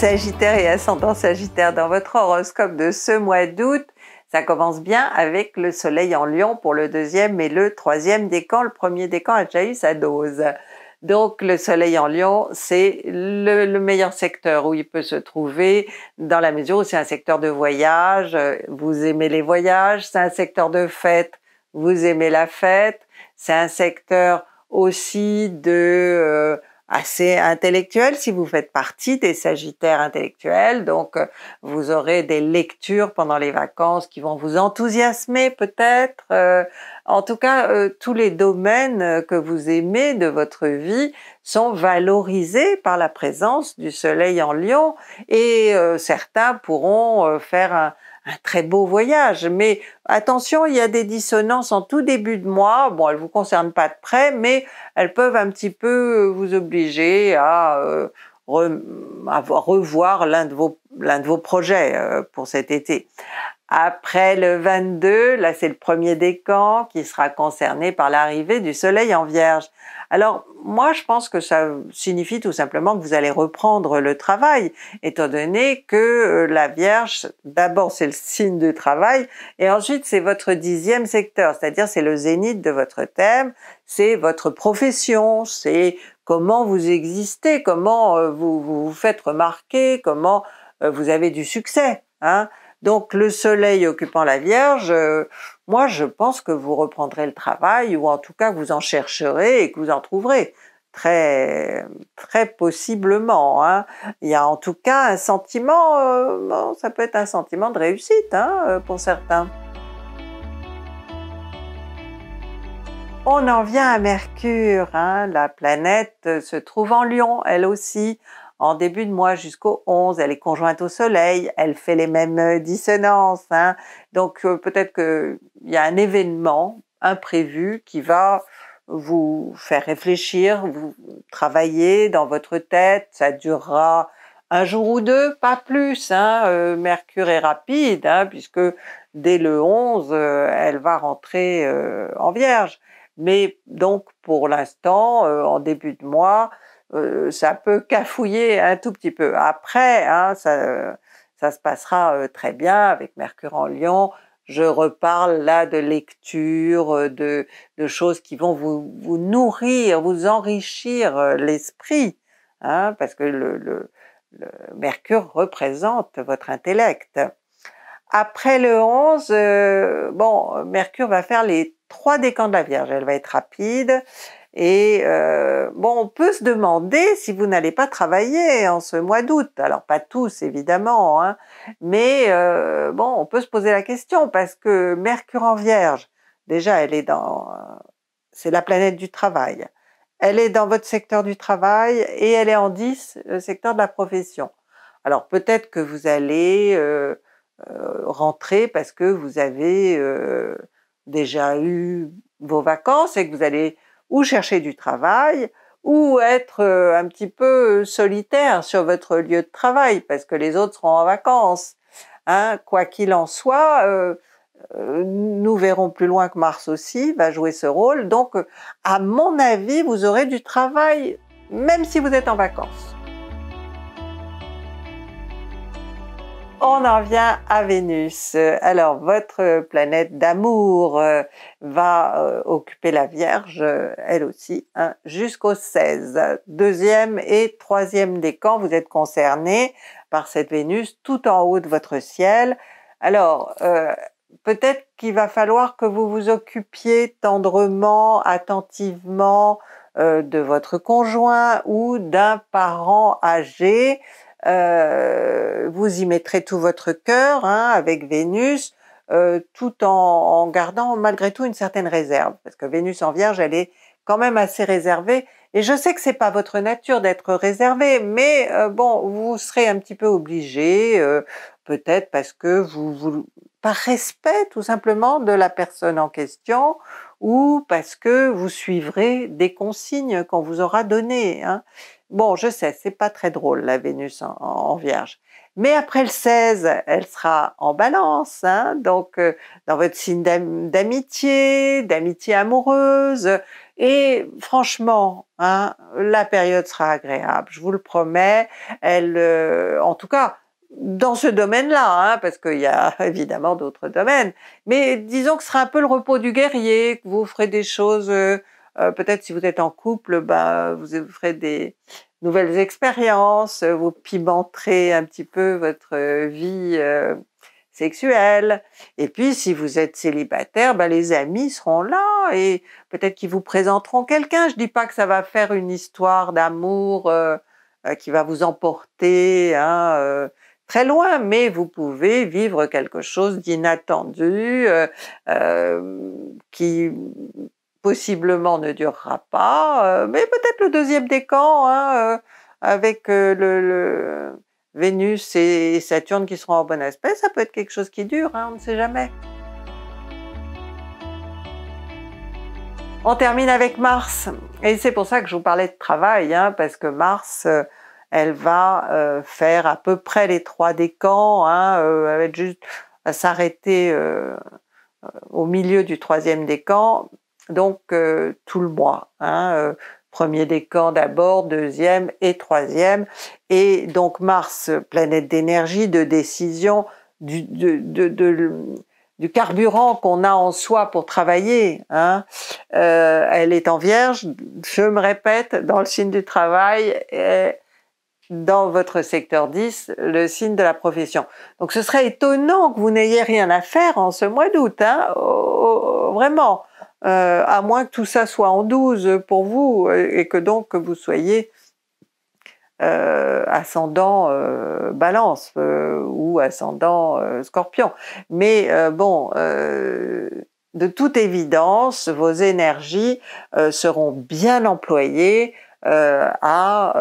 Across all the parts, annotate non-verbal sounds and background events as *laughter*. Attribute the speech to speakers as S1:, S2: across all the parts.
S1: Sagittaire et ascendant Sagittaire dans votre horoscope de ce mois d'août. Ça commence bien avec le soleil en lion pour le deuxième et le troisième décan. Le premier décan a déjà eu sa dose. Donc le soleil en lion, c'est le, meilleur secteur où il peut se trouver dans la mesure où c'est un secteur de voyage, vous aimez les voyages, c'est un secteur de fête, vous aimez la fête, c'est un secteur aussi de... Euh, assez intellectuel si vous faites partie des Sagittaires intellectuels. Donc, euh, vous aurez des lectures pendant les vacances qui vont vous enthousiasmer peut-être. Euh, en tout cas, euh, tous les domaines que vous aimez de votre vie sont valorisés par la présence du Soleil en Lion et certains pourront faire un un très beau voyage. Mais attention, il y a des dissonances en tout début de mois. Bon, elles vous concernent pas de près, mais elles peuvent un petit peu euh, vous obliger à, euh, revoir l'un de vos l'un de vos projets euh, pour cet été. Après le 22, là c'est le premier décan qui sera concerné par l'arrivée du Soleil en Vierge. Alors moi je pense que ça signifie tout simplement que vous allez reprendre le travail, étant donné que euh, la Vierge, d'abord c'est le signe du travail, et ensuite c'est votre dixième secteur, c'est-à-dire c'est le zénith de votre thème, c'est votre profession, c'est comment vous existez, comment euh, vous vous, vous faites remarquer, comment euh, vous avez du succès. Hein donc le soleil occupant la Vierge, euh, moi je pense que vous reprendrez le travail ou en tout cas vous en chercherez et que vous en trouverez. Très, très possiblement. Hein. Il y a en tout cas un sentiment, euh, ça peut être un sentiment de réussite hein, euh, pour certains. On en vient à Mercure, hein. la planète se trouve en Lion, elle aussi, en début de mois jusqu'au 11, elle est conjointe au Soleil, elle fait les mêmes euh, dissonances. Hein. Donc euh, peut-être qu'il y a un événement imprévu qui va vous faire réfléchir, vous travailler dans votre tête, ça durera un jour ou deux, pas plus. Hein, euh, Mercure est rapide, hein, puisque dès le 11, elle va rentrer en vierge. Mais donc, pour l'instant, en début de mois, euh, ça peut cafouiller un tout petit peu. Après, hein, ça, se passera euh, très bien avec Mercure en Lion. Je reparle là de lecture, euh, de, choses qui vont vous, nourrir, vous enrichir l'esprit, hein, parce que le, Mercure représente votre intellect. Après le 11, bon, Mercure va faire les trois décans de la Vierge. Elle va être rapide. Et euh, bon, on peut se demander si vous n'allez pas travailler en ce mois d'août. Alors pas tous évidemment, hein, mais euh, bon, on peut se poser la question parce que Mercure en Vierge, déjà, elle est dans, euh, c'est la planète du travail. Elle est dans votre secteur du travail et elle est en 10, le secteur de la profession. Alors peut-être que vous allez rentrer parce que vous avez déjà eu vos vacances et que vous allez ou chercher du travail, ou être euh, un petit peu euh, solitaire sur votre lieu de travail parce que les autres seront en vacances. Hein, quoi qu'il en soit, euh, nous verrons plus loin que Mars aussi va jouer ce rôle. Donc, à mon avis, vous aurez du travail même si vous êtes en vacances. On en vient à Vénus. Alors, votre planète d'amour euh, va euh, occuper la Vierge, euh, elle aussi, hein, jusqu'au 16. Deuxième et troisième décan, vous êtes concernés par cette Vénus tout en haut de votre ciel. Alors, peut-être qu'il va falloir que vous vous occupiez tendrement, attentivement de votre conjoint ou d'un parent âgé. Euh, vous y mettrez tout votre cœur hein, avec Vénus, euh, tout en, gardant malgré tout une certaine réserve, parce que Vénus en Vierge, elle est quand même assez réservée. Et je sais que c'est pas votre nature d'être réservée, mais euh, bon, vous serez un petit peu obligé, peut-être parce que vous, vous, par respect tout simplement de la personne en question ou parce que vous suivrez des consignes qu'on vous aura données. Hein. Bon, je sais, c'est pas très drôle la Vénus en, Vierge. Mais après le 16, elle sera en balance, hein, donc euh, dans votre signe d'amitié, d'amitié amoureuse. Et franchement, hein, la période sera agréable, je vous le promets. Elle, euh, en tout cas, dans ce domaine-là, hein, parce qu'il y a *laughs* évidemment d'autres domaines. Mais disons que ce sera un peu le repos du guerrier, que vous ferez des choses, euh, euh, peut-être si vous êtes en couple, bah, vous ferez des nouvelles expériences, vous pimenterez un petit peu votre vie euh, sexuelle. Et puis si vous êtes célibataire, bah, les amis seront là et peut-être qu'ils vous présenteront quelqu'un. Je ne dis pas que ça va faire une histoire d'amour qui va vous emporter. Hein, très loin, mais vous pouvez vivre quelque chose d'inattendu euh, euh, qui possiblement ne durera pas, euh, mais peut-être le deuxième décan hein, avec le, Vénus et Saturne qui seront en bon aspect, ça peut être quelque chose qui dure, hein, on ne sait jamais. On termine avec Mars, et c'est pour ça que je vous parlais de travail, hein, parce que Mars elle va euh, faire à peu près les trois décans, hein, euh, elle va juste euh, s'arrêter au milieu du troisième décan, donc tout le mois. Hein, premier décan d'abord, deuxième et troisième. Et donc Mars, planète d'énergie, de décision, du, carburant qu'on a en soi pour travailler. Hein. elle est en vierge, je me répète, dans le signe du travail dans votre secteur 10 le signe de la profession. Donc ce serait étonnant que vous n'ayez rien à faire en ce mois d'août, hein, oh, oh, vraiment, euh, à moins que tout ça soit en 12 pour vous euh, et que donc que vous soyez euh, ascendant balance ou ascendant scorpion. Mais bon, de toute évidence, vos énergies seront bien employées à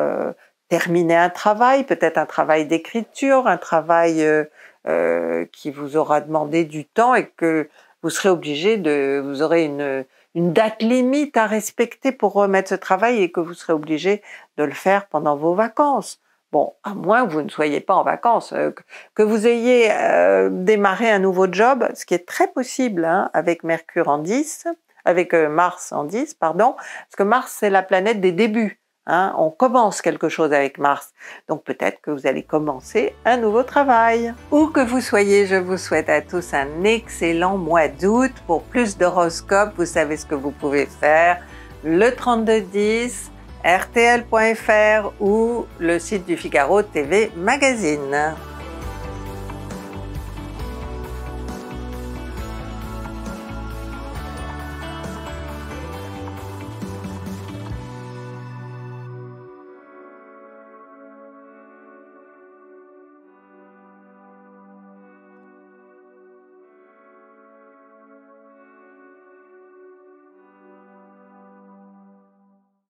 S1: terminer un travail, peut-être un travail d'écriture, un travail euh, euh, qui vous aura demandé du temps et que vous serez obligé de, vous aurez une, une date limite à respecter pour remettre ce travail et que vous serez obligé de le faire pendant vos vacances. Bon, à moins que vous ne soyez pas en vacances, euh, que vous ayez euh, démarré un nouveau job, ce qui est très possible hein, avec Mercure en 10, avec Mars en 10, pardon, parce que Mars c'est la planète des débuts. Hein, on commence quelque chose avec Mars, donc peut-être que vous allez commencer un nouveau travail. Où que vous soyez, je vous souhaite à tous un excellent mois d'août. Pour plus d'horoscopes, vous savez ce que vous pouvez faire, le 3210, rtl.fr ou le site du Figaro TV Magazine.